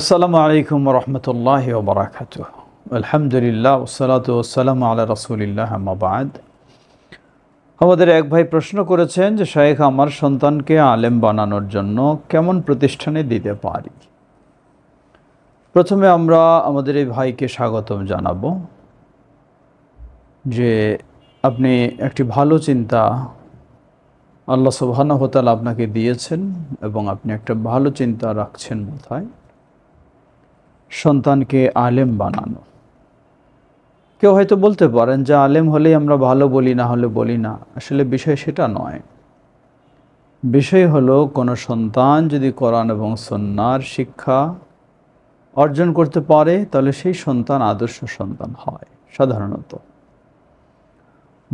আসসালামু আলাইকুম রহমতুল্লাহ বারাকাত আলহামদুলিল্লাহ ওসালাত ওসালাম আল্লাহ রসুলিল্লাহ আহমাবাদ আমাদের এক ভাই প্রশ্ন করেছেন যে শায়েখ আমার সন্তানকে আলেম বানানোর জন্য কেমন প্রতিষ্ঠানে দিতে পারি প্রথমে আমরা আমাদের এই ভাইকে স্বাগতম জানাবো যে আপনি একটি ভালো চিন্তা আল্লাহ সুবাহানা হতাল আপনাকে দিয়েছেন এবং আপনি একটা ভালো চিন্তা রাখছেন মাথায় সন্তানকে আলেম বানানো কেউ হয়তো বলতে পারেন যে আলেম হলেই আমরা ভালো বলি না হলে বলি না আসলে বিষয় সেটা নয় বিষয় হলো কোনো সন্তান যদি কোরআন এবং সন্ন্যার শিক্ষা অর্জন করতে পারে তাহলে সেই সন্তান আদর্শ সন্তান হয় সাধারণত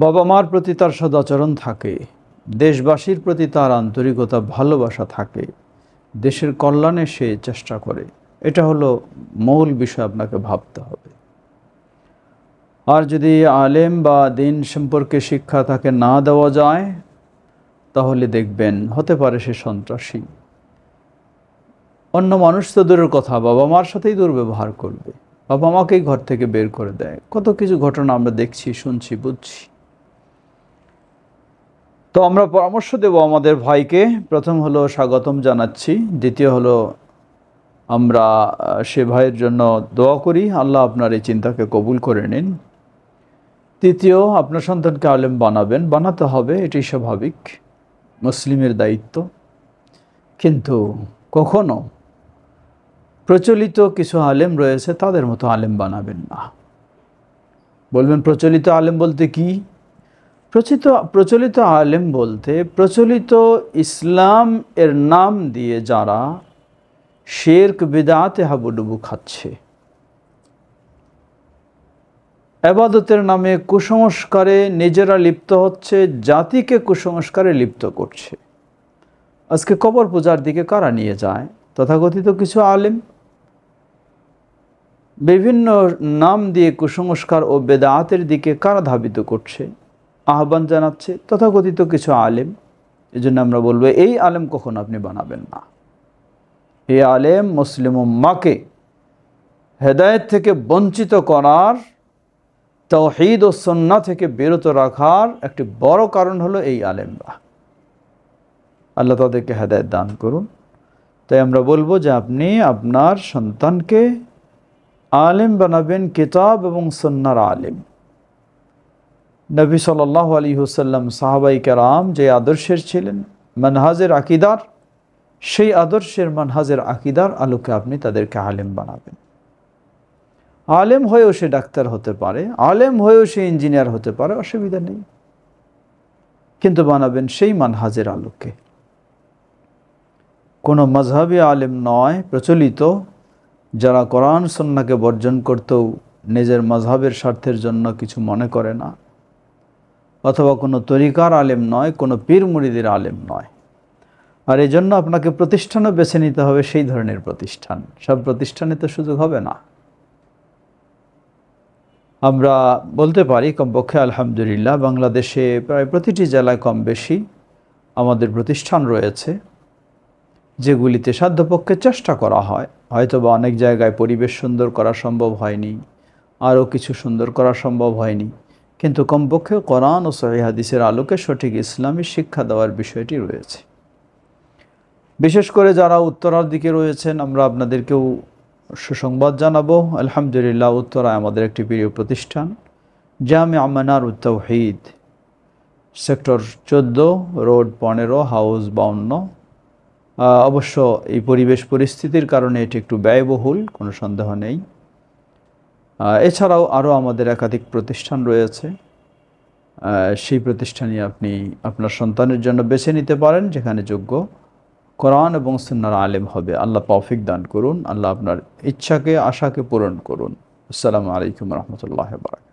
বাবা মার প্রতি তার সদাচরণ থাকে দেশবাসীর প্রতি তার আন্তরিকতা ভালোবাসা থাকে দেশের কল্যাণে সে চেষ্টা করে এটা হলো মূল বিষয় আপনাকে ভাবতে হবে আর যদি আলেম বা দিন সম্পর্কে শিক্ষা তাকে না দেওয়া যায় তাহলে দেখবেন হতে পারে সে সন্ত্রাসী অন্য মানুষ তো দূরের কথা বাবা মার সাথেই দুর্ব্যবহার করবে বাবা মাকেই ঘর থেকে বের করে দেয় কত কিছু ঘটনা আমরা দেখছি শুনছি বুঝছি তো আমরা পরামর্শ দেব আমাদের ভাইকে প্রথম হলো স্বাগতম জানাচ্ছি দ্বিতীয় হলো আমরা সে ভাইয়ের জন্য দোয়া করি আল্লাহ আপনার এই চিন্তাকে কবুল করে নিন তৃতীয় আপনার সন্তানকে আলেম বানাবেন বানাতে হবে এটি স্বাভাবিক মুসলিমের দায়িত্ব কিন্তু কখনো প্রচলিত কিছু আলেম রয়েছে তাদের মতো আলেম বানাবেন না বলবেন প্রচলিত আলেম বলতে কি প্রচলিত প্রচলিত আলেম বলতে প্রচলিত ইসলাম এর নাম দিয়ে যারা শেরক বেদাতে হাবুডুবু খাচ্ছে আবাদতের নামে কুসংস্কারে নিজেরা লিপ্ত হচ্ছে জাতিকে কুসংস্কারে লিপ্ত করছে আজকে কবর পূজার দিকে কারা নিয়ে যায় তথাকথিত কিছু আলেম বিভিন্ন নাম দিয়ে কুসংস্কার ও বেদাতের দিকে কারা ধাবিত করছে আহ্বান জানাচ্ছে তথাকথিত কিছু আলেম এজন্য আমরা বলবো এই আলেম কখন আপনি বানাবেন না এ আলেম মুসলিম উম্মাকে হেদায়ত থেকে বঞ্চিত করার তহিদ ও সন্না থেকে বিরত রাখার একটি বড় কারণ হলো এই আলেমরা আল্লাহ তাদেরকে হেদায়ত দান করুন তাই আমরা বলবো যে আপনি আপনার সন্তানকে আলেম বানাবেন কিতাব এবং সন্ন্যার আলেম নবী সাল্লাহ আলী হুসাল্লাম সাহাবাই কারাম যে আদর্শের ছিলেন মানহাজের আকিদার সেই আদর্শের মানহাজের আকিদার আলোকে আপনি তাদেরকে আলেম বানাবেন আলেম হয়েও সে ডাক্তার হতে পারে আলেম হয়েও সে ইঞ্জিনিয়ার হতে পারে অসুবিধা নেই কিন্তু বানাবেন সেই মানহাজের আলোকে কোনো মজহাবি আলেম নয় প্রচলিত যারা কোরআন সন্নাকে বর্জন করতেও নিজের মজহাবের স্বার্থের জন্য কিছু মনে করে না অথবা কোনো তরিকার আলেম নয় কোনো পীর মুড়িদের আলেম নয় আর এই জন্য আপনাকে প্রতিষ্ঠানও বেছে নিতে হবে সেই ধরনের প্রতিষ্ঠান সব প্রতিষ্ঠানে তো সুযোগ হবে না আমরা বলতে পারি কমপক্ষে আলহামদুলিল্লাহ বাংলাদেশে প্রায় প্রতিটি জেলায় কম বেশি আমাদের প্রতিষ্ঠান রয়েছে যেগুলিতে সাধ্যপক্ষে চেষ্টা করা হয় হয়তো বা অনেক জায়গায় পরিবেশ সুন্দর করা সম্ভব হয়নি আরও কিছু সুন্দর করা সম্ভব হয়নি কিন্তু কমপক্ষে কোরআন ও সহিহাদিসের আলোকে সঠিক ইসলামী শিক্ষা দেওয়ার বিষয়টি রয়েছে বিশেষ করে যারা উত্তরার দিকে রয়েছেন আমরা আপনাদেরকেও সুসংবাদ জানাবো আলহামদুলিল্লাহ উত্তরায় আমাদের একটি প্রিয় প্রতিষ্ঠান জামে আমানার উত্তাহিদ সেক্টর চোদ্দো রোড পনেরো হাউস বাউন্ন অবশ্য এই পরিবেশ পরিস্থিতির কারণে এটি একটু ব্যয়বহুল কোনো সন্দেহ নেই এছাড়াও আরও আমাদের একাধিক প্রতিষ্ঠান রয়েছে সেই প্রতিষ্ঠানই আপনি আপনার সন্তানের জন্য বেছে নিতে পারেন যেখানে যোগ্য কোরআন এবং সুন্নার আলেম হবে আল্লাহ তৌফিক দান করুন আল্লাহ আপনার ইচ্ছাকে আশাকে পূরণ করুন আসসালামু আলাইকুম রহমতুল্লাহ বারাক